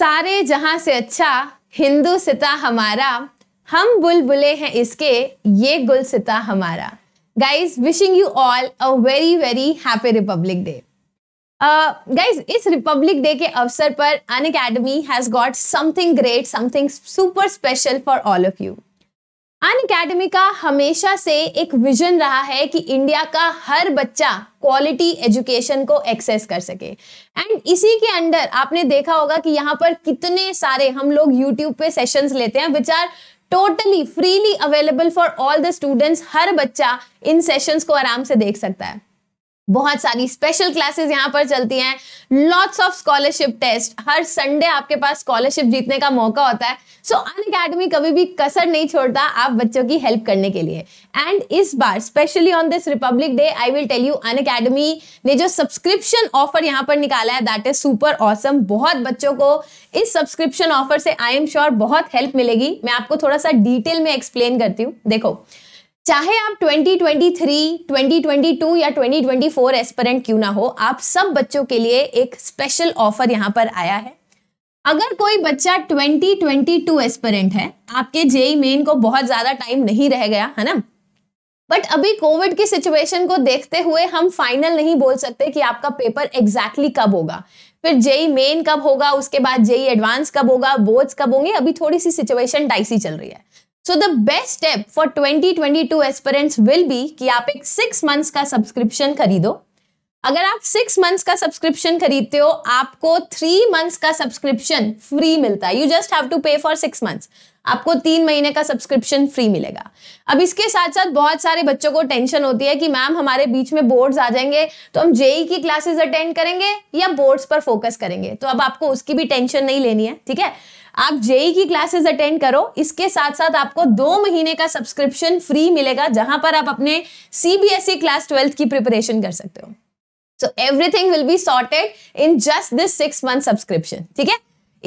सारे जहां से अच्छा हिंदू सिता हमारा हम बुलबुले हैं इसके ये गुल सिता हमारा guys wishing you all a very very happy Republic Day guys इस रिपब्लिक डे के अवसर पर Unacademy has got something great something super special for all of you Unacademy का हमेशा से एक विजन रहा है कि इंडिया का हर बच्चा क्वालिटी एजुकेशन को एक्सेस कर सके एंड इसी के अंडर आपने देखा होगा कि यहाँ पर कितने सारे हम लोग यूट्यूब पे सेशंस लेते हैं which are totally freely available for all the students हर बच्चा इन सेशंस को आराम से देख सकता है बहुत सारी स्पेशल क्लासेस यहाँ पर चलती हैं लॉट्स ऑफ स्कॉलरशिप टेस्ट हर संडे आपके पास स्कॉलरशिप जीतने का मौका होता है सो अन अकेडमी कभी भी कसर नहीं छोड़ता आप बच्चों की हेल्प करने के लिए एंड इस बार specially on this Republic Day I will tell you Unacademy ने जो सब्सक्रिप्शन ऑफर यहाँ पर निकाला है दैट इज सुपर ऑसम बहुत बच्चों को इस सब्सक्रिप्शन ऑफर से आई एम श्योर बहुत हेल्प मिलेगी मैं आपको थोड़ा सा डिटेल में एक्सप्लेन करती हूँ देखो चाहे आप 2023, 2022 या 2024 एस्परेंट क्यों ना हो आप सब बच्चों के लिए एक स्पेशल ऑफर यहाँ पर आया है अगर कोई बच्चा 2022 ट्वेंटी है आपके जेई मेन को बहुत ज्यादा टाइम नहीं रह गया है ना बट अभी कोविड की सिचुएशन को देखते हुए हम फाइनल नहीं बोल सकते कि आपका पेपर एग्जैक्टली exactly कब होगा फिर जेई मेन कब होगा उसके बाद जेई एडवांस कब होगा बोर्ड्स कब होंगे अभी थोड़ी सी सिचुएशन डाइसी चल रही है so the best step for 2022 aspirants will be कि आप एक सिक्स मंथ्स का सब्सक्रिप्शन खरीदो अगर आप सिक्स मंथ्स का सब्सक्रिप्शन खरीदते हो आपको थ्री मंथ्स का सब्सक्रिप्शन फ्री मिलता है you just have to pay for six months आपको तीन महीने का सब्सक्रिप्शन फ्री मिलेगा अब इसके साथ साथ बहुत सारे बच्चों को टेंशन होती है कि मैम हमारे बीच में बोर्ड्स आ जाएंगे तो हम जेई e की क्लासेस अटेंड करेंगे या बोर्ड्स पर फोकस करेंगे तो अब आपको उसकी भी टेंशन नहीं लेनी है ठीक है आप जेई e की क्लासेस अटेंड करो इसके साथ साथ आपको दो महीने का सब्सक्रिप्शन फ्री मिलेगा जहां पर आप अपने सीबीएसई क्लास ट्वेल्थ की प्रिपरेशन कर सकते हो so everything will be sorted in just this six month subscription ठीक है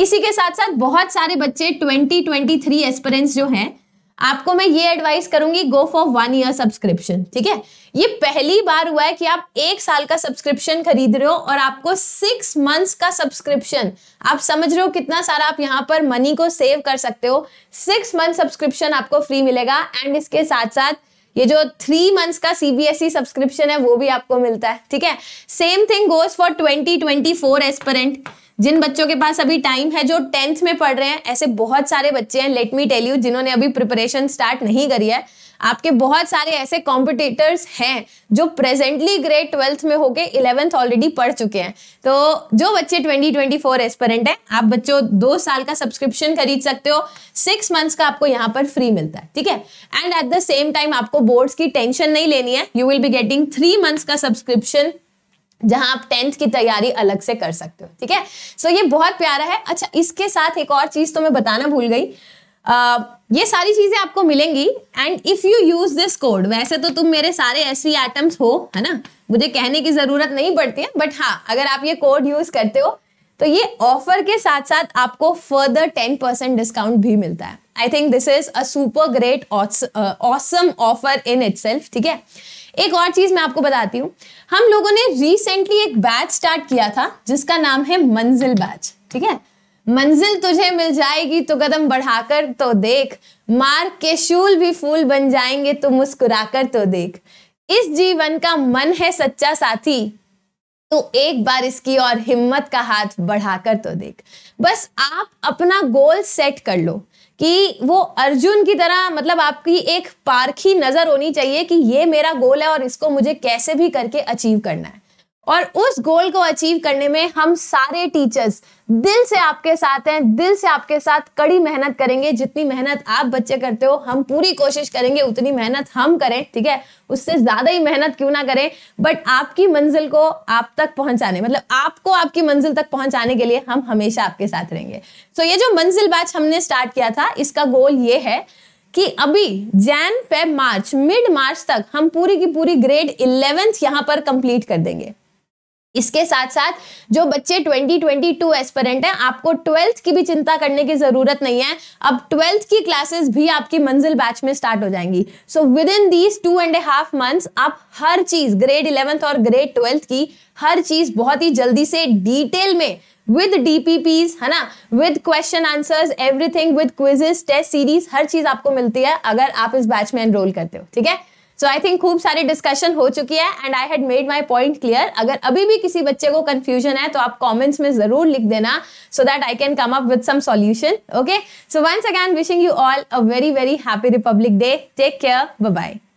इसी के साथ साथ बहुत सारे बच्चे 2023 एक्सपीरियंस जो हैं आपको मैं ये एडवाइस करूंगी go for one year subscription ठीक है ये पहली बार हुआ है कि आप एक साल का सब्सक्रिप्शन खरीद रहे हो और आपको सिक्स मंथ्स का सब्सक्रिप्शन आप समझ रहे हो कितना सारा आप यहाँ पर मनी को सेव कर सकते हो सिक्स मंथ सब्सक्रिप्शन आपको फ्री मिलेगा एंड इसके साथ साथ ये जो थ्री मंथ्स का सीबीएसई सब्सक्रिप्शन e है वो भी आपको मिलता है ठीक है same thing goes for twenty twenty four aspirant जिन बच्चों के पास अभी टाइम है जो टेंथ में पढ़ रहे हैं ऐसे बहुत सारे बच्चे हैं लेट मी टेल यू जिन्होंने अभी प्रिपरेशन स्टार्ट नहीं करी है आपके बहुत सारे ऐसे कॉम्पिटिटर्स हैं जो प्रेजेंटली ग्रेड ट्वेल्थ में होके इलेवेंथ ऑलरेडी पढ़ चुके हैं तो जो बच्चे 2024 ट्वेंटी हैं आप बच्चों दो साल का सब्सक्रिप्शन खरीद सकते हो सिक्स मंथ्स का आपको यहाँ पर फ्री मिलता है ठीक है and at the same time आपको बोर्ड्स की टेंशन नहीं लेनी है you will be getting three months का सब्सक्रिप्शन जहां आप टेंथ की तैयारी अलग से कर सकते हो ठीक है सो ये बहुत प्यारा है अच्छा इसके साथ एक और चीज तो मैं बताना भूल गई ये सारी चीजें आपको मिलेंगी and if you use this code वैसे तो तुम मेरे सारे ऐसी आइटम्स हो है ना मुझे कहने की जरूरत नहीं पड़ती है बट हाँ अगर आप ये कोड यूज करते हो तो ये ऑफर के साथ साथ आपको फर्दर टेन परसेंट डिस्काउंट भी मिलता है I think this is a super great awesome offer in it ठीक है एक और चीज मैं आपको बताती हूँ हम लोगों ने रिसेंटली एक बैच स्टार्ट किया था जिसका नाम है मंजिल बैच ठीक है मंजिल तुझे मिल जाएगी तो कदम बढ़ाकर तो देख मार के शूल भी फूल बन जाएंगे तो मुस्कुराकर तो देख इस जीवन का मन है सच्चा साथी तो एक बार इसकी और हिम्मत का हाथ बढ़ाकर तो देख बस आप अपना गोल सेट कर लो कि वो अर्जुन की तरह मतलब आपकी एक पारखी नजर होनी चाहिए कि ये मेरा गोल है और इसको मुझे कैसे भी करके अचीव करना है और उस गोल को अचीव करने में हम सारे टीचर्स दिल से आपके साथ हैं दिल से आपके साथ कड़ी मेहनत करेंगे जितनी मेहनत आप बच्चे करते हो हम पूरी कोशिश करेंगे उतनी मेहनत हम करें ठीक है उससे ज़्यादा ही मेहनत क्यों ना करें बट आपकी मंजिल को आप तक पहुंचाने मतलब आपको आपकी मंजिल तक पहुंचाने के लिए हम हमेशा आपके साथ रहेंगे सो so, ये जो मंजिल बैच हमने स्टार्ट किया था इसका गोल ये है कि अभी Jan Feb March mid March तक हम पूरी की पूरी ग्रेड इलेवेंथ यहाँ पर कंप्लीट कर देंगे इसके साथ साथ जो बच्चे 2022 एस्परेंट हैं आपको ट्वेल्थ की भी चिंता करने की जरूरत नहीं है अब ट्वेल्थ की क्लासेस भी आपकी मंजिल बैच में स्टार्ट हो जाएंगी so within these two and a half months आप हर चीज ग्रेड इलेवेंथ और ग्रेड ट्वेल्थ की हर चीज बहुत ही जल्दी से डिटेल में विद डीपीपीज है ना with question answers everything with quizzes test series हर चीज आपको मिलती है अगर आप इस बैच में एनरोल करते हो ठीक है सो आई थिंक खूब सारी डिस्कशन हो चुकी है and I had made my point clear अगर अभी भी किसी बच्चे को कंफ्यूजन है तो आप कॉमेंट्स में जरूर लिख देना so that I can come up with some solution okay so once again wishing you all a very very happy Republic Day take care bye